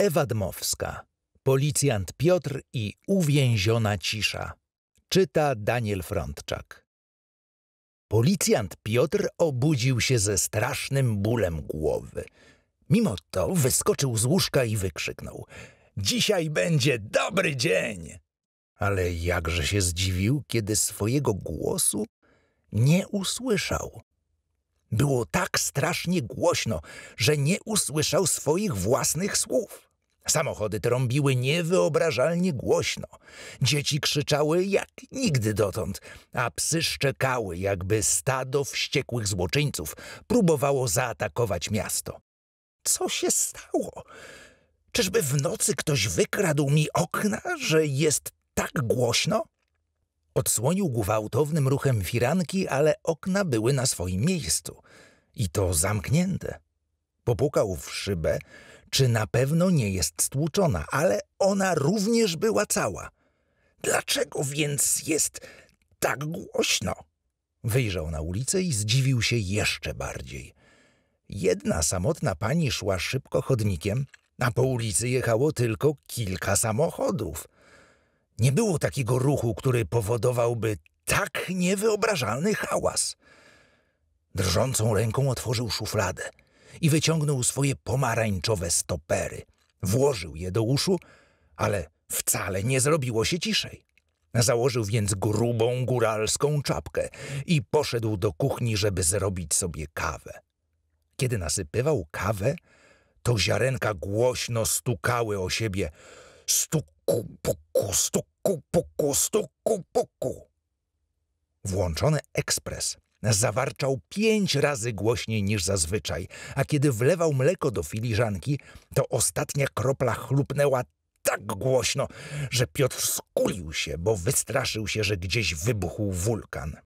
Ewa Dmowska, policjant Piotr i uwięziona cisza. Czyta Daniel Frontczak. Policjant Piotr obudził się ze strasznym bólem głowy. Mimo to wyskoczył z łóżka i wykrzyknął: Dzisiaj będzie dobry dzień! Ale jakże się zdziwił, kiedy swojego głosu nie usłyszał. Było tak strasznie głośno, że nie usłyszał swoich własnych słów. Samochody trąbiły niewyobrażalnie głośno. Dzieci krzyczały jak nigdy dotąd, a psy szczekały, jakby stado wściekłych złoczyńców próbowało zaatakować miasto. Co się stało? Czyżby w nocy ktoś wykradł mi okna, że jest tak głośno? Odsłonił gwałtownym ruchem firanki, ale okna były na swoim miejscu. I to zamknięte. Popukał w szybę, czy na pewno nie jest stłuczona, ale ona również była cała. Dlaczego więc jest tak głośno? Wyjrzał na ulicę i zdziwił się jeszcze bardziej. Jedna samotna pani szła szybko chodnikiem, a po ulicy jechało tylko kilka samochodów. Nie było takiego ruchu, który powodowałby tak niewyobrażalny hałas. Drżącą ręką otworzył szufladę – i wyciągnął swoje pomarańczowe stopery. Włożył je do uszu, ale wcale nie zrobiło się ciszej. Założył więc grubą góralską czapkę i poszedł do kuchni, żeby zrobić sobie kawę. Kiedy nasypywał kawę, to ziarenka głośno stukały o siebie. Stuku, puku, stuku, puku, stuku, puku. Włączony ekspres Zawarczał pięć razy głośniej niż zazwyczaj, a kiedy wlewał mleko do filiżanki, to ostatnia kropla chlupnęła tak głośno, że Piotr skulił się, bo wystraszył się, że gdzieś wybuchł wulkan.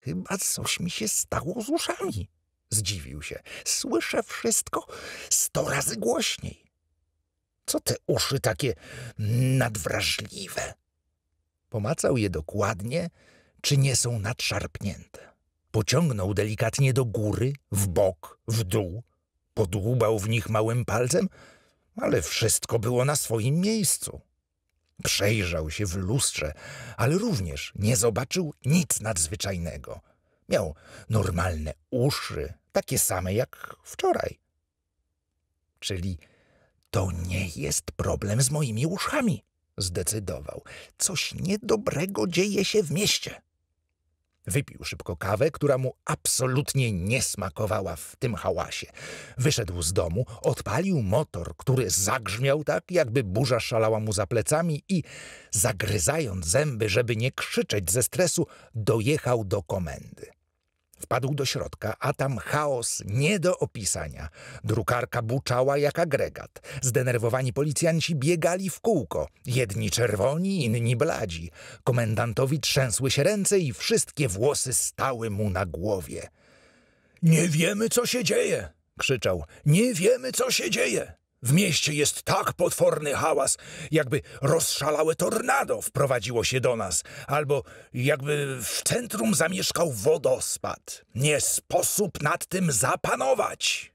Chyba coś mi się stało z uszami, zdziwił się. Słyszę wszystko sto razy głośniej. Co te uszy takie nadwrażliwe? Pomacał je dokładnie, czy nie są nadszarpnięte. Pociągnął delikatnie do góry, w bok, w dół, podłubał w nich małym palcem, ale wszystko było na swoim miejscu. Przejrzał się w lustrze, ale również nie zobaczył nic nadzwyczajnego. Miał normalne uszy, takie same jak wczoraj. Czyli to nie jest problem z moimi uszami, zdecydował. Coś niedobrego dzieje się w mieście. Wypił szybko kawę, która mu absolutnie nie smakowała w tym hałasie. Wyszedł z domu, odpalił motor, który zagrzmiał tak, jakby burza szalała mu za plecami i, zagryzając zęby, żeby nie krzyczeć ze stresu, dojechał do komendy. Wpadł do środka, a tam chaos nie do opisania. Drukarka buczała jak agregat. Zdenerwowani policjanci biegali w kółko. Jedni czerwoni, inni bladzi. Komendantowi trzęsły się ręce i wszystkie włosy stały mu na głowie. Nie wiemy, co się dzieje! krzyczał. Nie wiemy, co się dzieje! W mieście jest tak potworny hałas, jakby rozszalałe tornado wprowadziło się do nas, albo jakby w centrum zamieszkał wodospad. Nie sposób nad tym zapanować.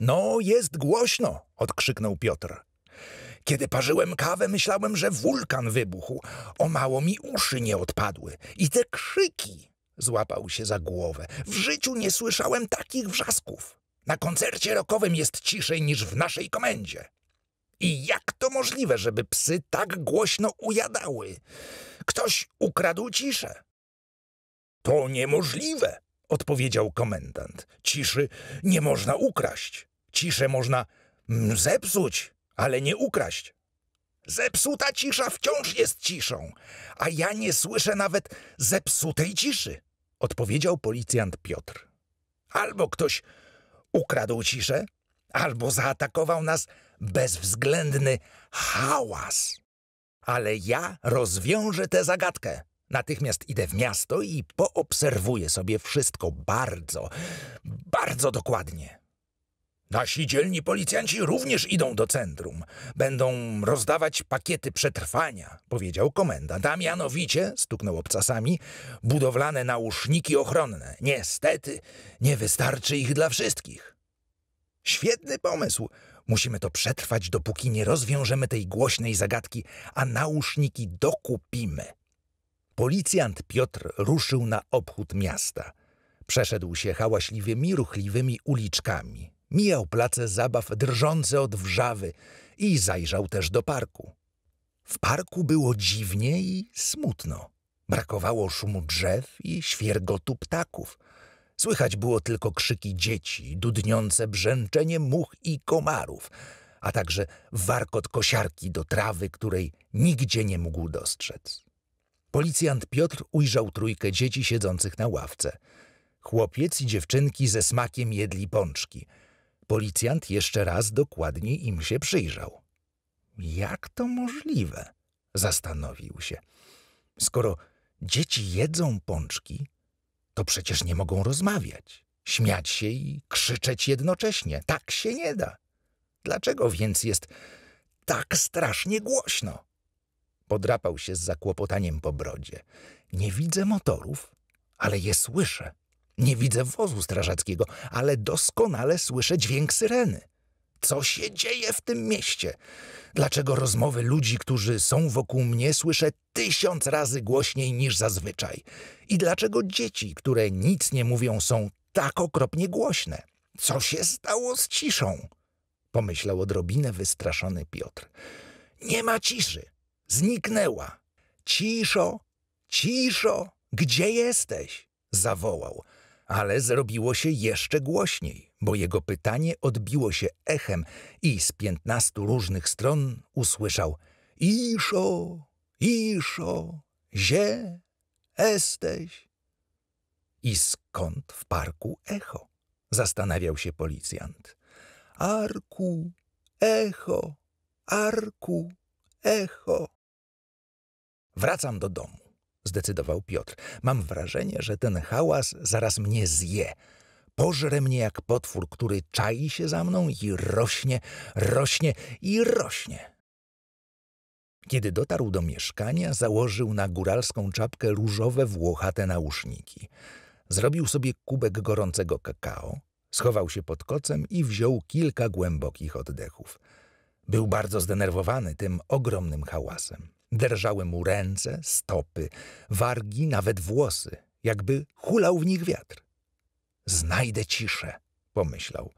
No, jest głośno, odkrzyknął Piotr. Kiedy parzyłem kawę, myślałem, że wulkan wybuchł. O mało mi uszy nie odpadły. I te krzyki! Złapał się za głowę. W życiu nie słyszałem takich wrzasków. Na koncercie rokowym jest ciszej niż w naszej komendzie. I jak to możliwe, żeby psy tak głośno ujadały? Ktoś ukradł ciszę. To niemożliwe, odpowiedział komendant. Ciszy nie można ukraść. Ciszę można mm, zepsuć, ale nie ukraść. Zepsuta cisza wciąż jest ciszą, a ja nie słyszę nawet zepsutej ciszy, odpowiedział policjant Piotr. Albo ktoś ukradł ciszę, albo zaatakował nas bezwzględny hałas. Ale ja rozwiążę tę zagadkę. Natychmiast idę w miasto i poobserwuję sobie wszystko bardzo, bardzo dokładnie. Nasi dzielni policjanci również idą do centrum. Będą rozdawać pakiety przetrwania, powiedział komendant. A mianowicie, stuknął obcasami, budowlane nauszniki ochronne. Niestety, nie wystarczy ich dla wszystkich. Świetny pomysł. Musimy to przetrwać, dopóki nie rozwiążemy tej głośnej zagadki, a nauszniki dokupimy. Policjant Piotr ruszył na obchód miasta. Przeszedł się hałaśliwymi, ruchliwymi uliczkami. Mijał place zabaw drżące od wrzawy i zajrzał też do parku. W parku było dziwnie i smutno. Brakowało szumu drzew i świergotu ptaków. Słychać było tylko krzyki dzieci, dudniące brzęczenie much i komarów, a także warkot kosiarki do trawy, której nigdzie nie mógł dostrzec. Policjant Piotr ujrzał trójkę dzieci siedzących na ławce. Chłopiec i dziewczynki ze smakiem jedli pączki – Policjant jeszcze raz dokładnie im się przyjrzał. Jak to możliwe? Zastanowił się. Skoro dzieci jedzą pączki, to przecież nie mogą rozmawiać, śmiać się i krzyczeć jednocześnie. Tak się nie da. Dlaczego więc jest tak strasznie głośno? Podrapał się z zakłopotaniem po brodzie. Nie widzę motorów, ale je słyszę. Nie widzę wozu strażackiego, ale doskonale słyszę dźwięk syreny. Co się dzieje w tym mieście? Dlaczego rozmowy ludzi, którzy są wokół mnie, słyszę tysiąc razy głośniej niż zazwyczaj? I dlaczego dzieci, które nic nie mówią, są tak okropnie głośne? Co się stało z ciszą? Pomyślał odrobinę wystraszony Piotr. Nie ma ciszy. Zniknęła. Ciszo, ciszo, gdzie jesteś? zawołał ale zrobiło się jeszcze głośniej, bo jego pytanie odbiło się echem i z piętnastu różnych stron usłyszał Iszo, Iszo, zie, jesteś. I skąd w parku echo? Zastanawiał się policjant. Arku, echo, arku, echo. Wracam do domu zdecydował Piotr. Mam wrażenie, że ten hałas zaraz mnie zje. Pożre mnie jak potwór, który czai się za mną i rośnie, rośnie i rośnie. Kiedy dotarł do mieszkania, założył na góralską czapkę różowe włochate nauszniki. Zrobił sobie kubek gorącego kakao, schował się pod kocem i wziął kilka głębokich oddechów. Był bardzo zdenerwowany tym ogromnym hałasem. Drżały mu ręce, stopy, wargi, nawet włosy, jakby hulał w nich wiatr. Znajdę ciszę, pomyślał.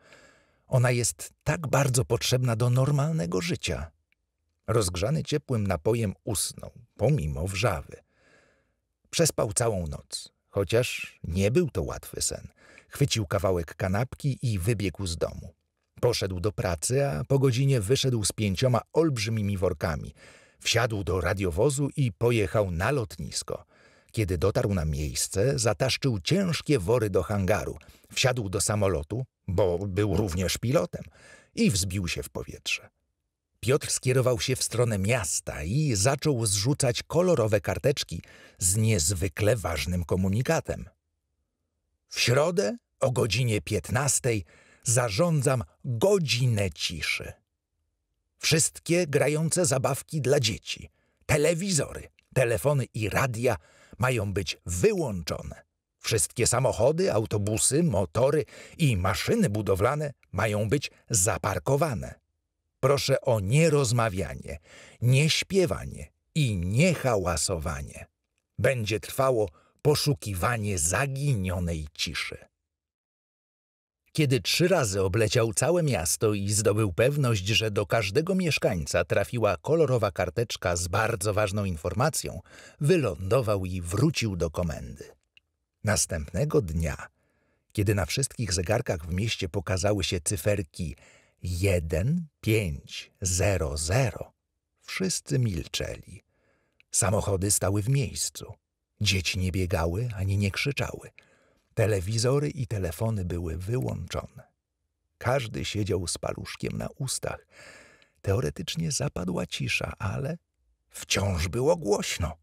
Ona jest tak bardzo potrzebna do normalnego życia. Rozgrzany ciepłym napojem usnął, pomimo wrzawy. Przespał całą noc, chociaż nie był to łatwy sen. Chwycił kawałek kanapki i wybiegł z domu. Poszedł do pracy, a po godzinie wyszedł z pięcioma olbrzymimi workami – Wsiadł do radiowozu i pojechał na lotnisko. Kiedy dotarł na miejsce, zataszczył ciężkie wory do hangaru. Wsiadł do samolotu, bo był również pilotem, i wzbił się w powietrze. Piotr skierował się w stronę miasta i zaczął zrzucać kolorowe karteczki z niezwykle ważnym komunikatem. W środę o godzinie 15 zarządzam godzinę ciszy. Wszystkie grające zabawki dla dzieci, telewizory, telefony i radia mają być wyłączone. Wszystkie samochody, autobusy, motory i maszyny budowlane mają być zaparkowane. Proszę o nierozmawianie, nieśpiewanie i niehałasowanie. Będzie trwało poszukiwanie zaginionej ciszy. Kiedy trzy razy obleciał całe miasto i zdobył pewność, że do każdego mieszkańca trafiła kolorowa karteczka z bardzo ważną informacją, wylądował i wrócił do komendy. Następnego dnia, kiedy na wszystkich zegarkach w mieście pokazały się cyferki 1500, wszyscy milczeli. Samochody stały w miejscu. Dzieci nie biegały ani nie krzyczały – Telewizory i telefony były wyłączone. Każdy siedział z paluszkiem na ustach. Teoretycznie zapadła cisza, ale wciąż było głośno.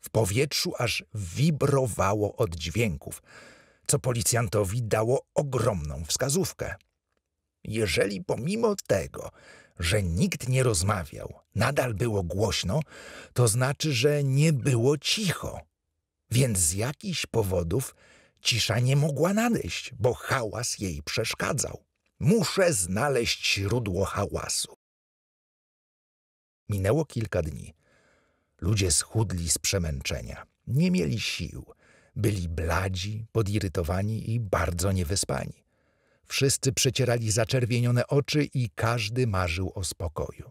W powietrzu aż wibrowało od dźwięków, co policjantowi dało ogromną wskazówkę. Jeżeli pomimo tego, że nikt nie rozmawiał, nadal było głośno, to znaczy, że nie było cicho. Więc z jakichś powodów Cisza nie mogła nadejść, bo hałas jej przeszkadzał. Muszę znaleźć źródło hałasu. Minęło kilka dni. Ludzie schudli z przemęczenia. Nie mieli sił. Byli bladzi, podirytowani i bardzo niewyspani. Wszyscy przecierali zaczerwienione oczy i każdy marzył o spokoju.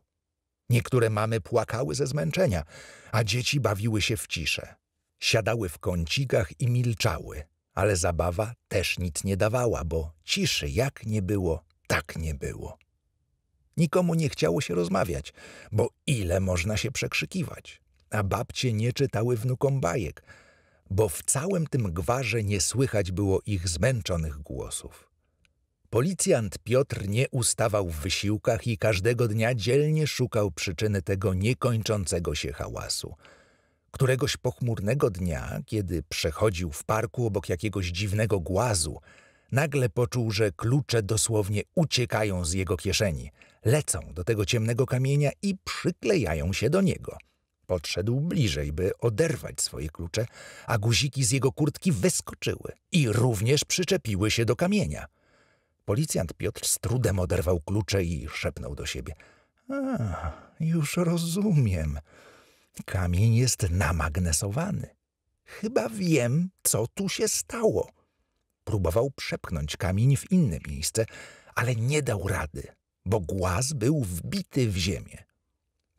Niektóre mamy płakały ze zmęczenia, a dzieci bawiły się w ciszę. Siadały w kącikach i milczały, ale zabawa też nic nie dawała, bo ciszy jak nie było, tak nie było. Nikomu nie chciało się rozmawiać, bo ile można się przekrzykiwać. A babcie nie czytały wnukom bajek, bo w całym tym gwarze nie słychać było ich zmęczonych głosów. Policjant Piotr nie ustawał w wysiłkach i każdego dnia dzielnie szukał przyczyny tego niekończącego się hałasu – Któregoś pochmurnego dnia, kiedy przechodził w parku obok jakiegoś dziwnego głazu, nagle poczuł, że klucze dosłownie uciekają z jego kieszeni, lecą do tego ciemnego kamienia i przyklejają się do niego. Podszedł bliżej, by oderwać swoje klucze, a guziki z jego kurtki wyskoczyły i również przyczepiły się do kamienia. Policjant Piotr z trudem oderwał klucze i szepnął do siebie – a, już rozumiem. Kamień jest namagnesowany. Chyba wiem, co tu się stało. Próbował przepchnąć kamień w inne miejsce, ale nie dał rady, bo głaz był wbity w ziemię.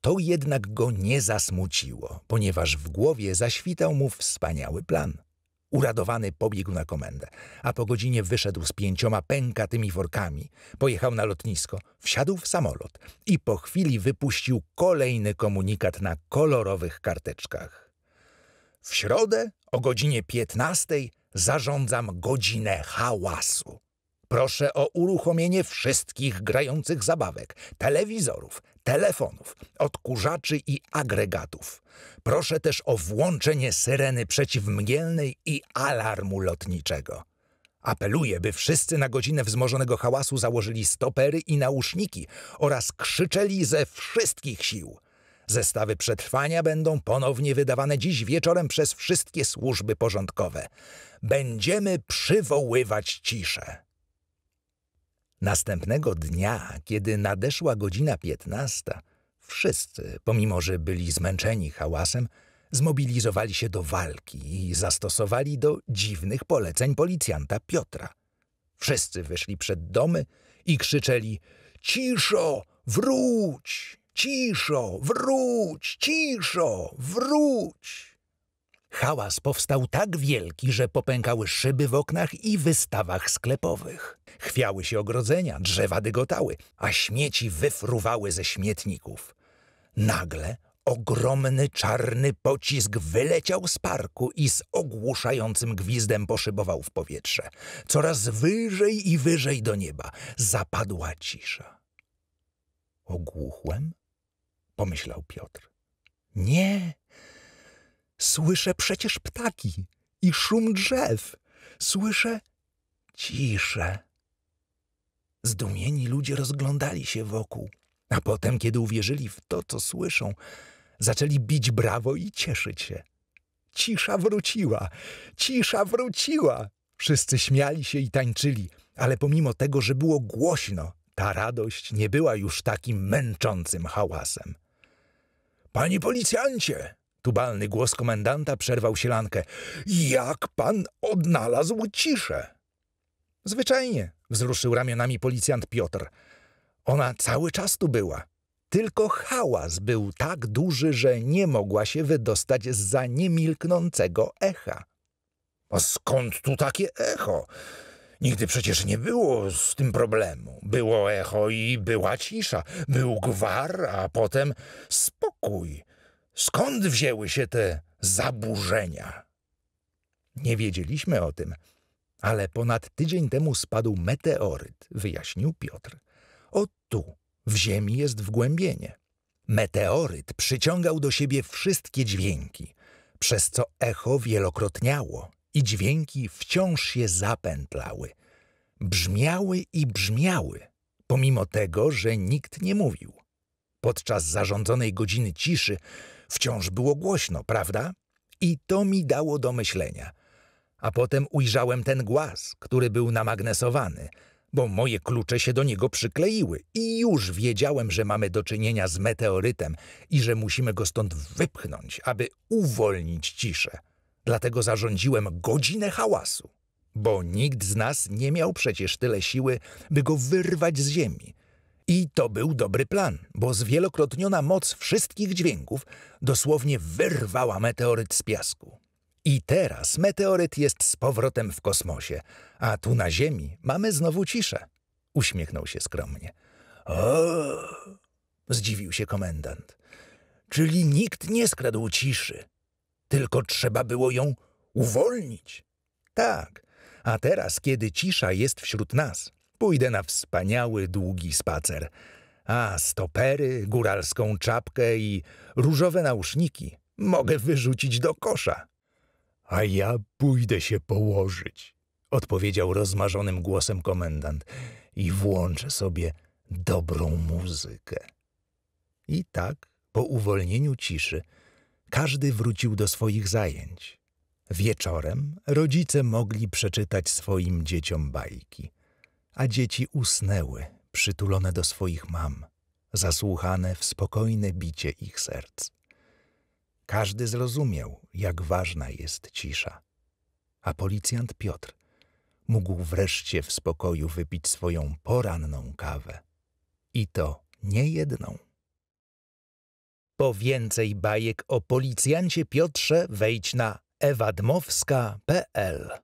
To jednak go nie zasmuciło, ponieważ w głowie zaświtał mu wspaniały plan. Uradowany pobiegł na komendę, a po godzinie wyszedł z pięcioma pękatymi workami. Pojechał na lotnisko, wsiadł w samolot i po chwili wypuścił kolejny komunikat na kolorowych karteczkach. W środę o godzinie 15 zarządzam godzinę hałasu. Proszę o uruchomienie wszystkich grających zabawek, telewizorów, telefonów, odkurzaczy i agregatów. Proszę też o włączenie syreny przeciwmgielnej i alarmu lotniczego. Apeluję, by wszyscy na godzinę wzmożonego hałasu założyli stopery i nauszniki oraz krzyczeli ze wszystkich sił. Zestawy przetrwania będą ponownie wydawane dziś wieczorem przez wszystkie służby porządkowe. Będziemy przywoływać ciszę. Następnego dnia, kiedy nadeszła godzina piętnasta, wszyscy, pomimo że byli zmęczeni hałasem, zmobilizowali się do walki i zastosowali do dziwnych poleceń policjanta Piotra. Wszyscy wyszli przed domy i krzyczeli Ciszo, wróć! Ciszo, wróć! Ciszo, wróć! Hałas powstał tak wielki, że popękały szyby w oknach i wystawach sklepowych. Chwiały się ogrodzenia, drzewa dygotały, a śmieci wyfruwały ze śmietników. Nagle ogromny czarny pocisk wyleciał z parku i z ogłuszającym gwizdem poszybował w powietrze. Coraz wyżej i wyżej do nieba zapadła cisza. Ogłuchłem? Pomyślał Piotr. Nie! Słyszę przecież ptaki i szum drzew. Słyszę ciszę. Zdumieni ludzie rozglądali się wokół, a potem, kiedy uwierzyli w to, co słyszą, zaczęli bić brawo i cieszyć się. Cisza wróciła, cisza wróciła. Wszyscy śmiali się i tańczyli, ale pomimo tego, że było głośno, ta radość nie była już takim męczącym hałasem. Panie policjancie, Tubalny głos komendanta przerwał sielankę. Jak pan odnalazł ciszę? Zwyczajnie, wzruszył ramionami policjant Piotr. Ona cały czas tu była. Tylko hałas był tak duży, że nie mogła się wydostać z za niemilknącego echa. A skąd tu takie echo? Nigdy przecież nie było z tym problemu. Było echo i była cisza. Był gwar, a potem spokój. Skąd wzięły się te zaburzenia? Nie wiedzieliśmy o tym, ale ponad tydzień temu spadł meteoryt, wyjaśnił Piotr. O tu, w ziemi jest wgłębienie. Meteoryt przyciągał do siebie wszystkie dźwięki, przez co echo wielokrotniało i dźwięki wciąż się zapętlały. Brzmiały i brzmiały, pomimo tego, że nikt nie mówił. Podczas zarządzonej godziny ciszy Wciąż było głośno, prawda? I to mi dało do myślenia. A potem ujrzałem ten głaz, który był namagnesowany, bo moje klucze się do niego przykleiły i już wiedziałem, że mamy do czynienia z meteorytem i że musimy go stąd wypchnąć, aby uwolnić ciszę. Dlatego zarządziłem godzinę hałasu, bo nikt z nas nie miał przecież tyle siły, by go wyrwać z ziemi. I to był dobry plan, bo zwielokrotniona moc wszystkich dźwięków dosłownie wyrwała meteoryt z piasku. I teraz meteoryt jest z powrotem w kosmosie, a tu na Ziemi mamy znowu ciszę. Uśmiechnął się skromnie. O, zdziwił się komendant. Czyli nikt nie skradł ciszy, tylko trzeba było ją uwolnić. Tak, a teraz, kiedy cisza jest wśród nas, Pójdę na wspaniały, długi spacer. A, stopery, góralską czapkę i różowe nauszniki mogę wyrzucić do kosza. A ja pójdę się położyć, odpowiedział rozmarzonym głosem komendant i włączę sobie dobrą muzykę. I tak, po uwolnieniu ciszy, każdy wrócił do swoich zajęć. Wieczorem rodzice mogli przeczytać swoim dzieciom bajki a dzieci usnęły, przytulone do swoich mam, zasłuchane w spokojne bicie ich serc. Każdy zrozumiał, jak ważna jest cisza. A policjant Piotr mógł wreszcie w spokoju wypić swoją poranną kawę. I to nie jedną. Po więcej bajek o policjancie Piotrze wejdź na ewadmowska.pl